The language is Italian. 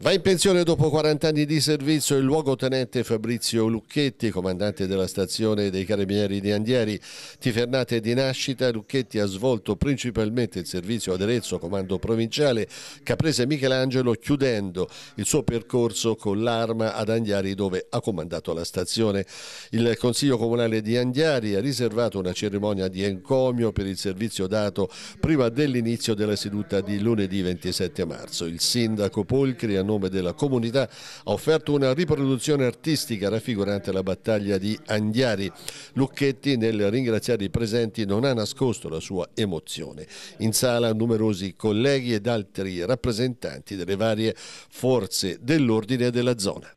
Va in pensione dopo 40 anni di servizio il luogotenente Fabrizio Lucchetti, comandante della stazione dei Carabinieri di Andieri. Tifernate di nascita, Lucchetti ha svolto principalmente il servizio ad Arezzo, comando provinciale, Caprese Michelangelo, chiudendo il suo percorso con l'arma ad Andiari dove ha comandato la stazione. Il Consiglio Comunale di Andiari ha riservato una cerimonia di encomio per il servizio dato prima dell'inizio della seduta di lunedì 27 marzo. Il sindaco Polcri ha nome della comunità, ha offerto una riproduzione artistica raffigurante la battaglia di Andiari. Lucchetti nel ringraziare i presenti non ha nascosto la sua emozione. In sala numerosi colleghi ed altri rappresentanti delle varie forze dell'ordine della zona.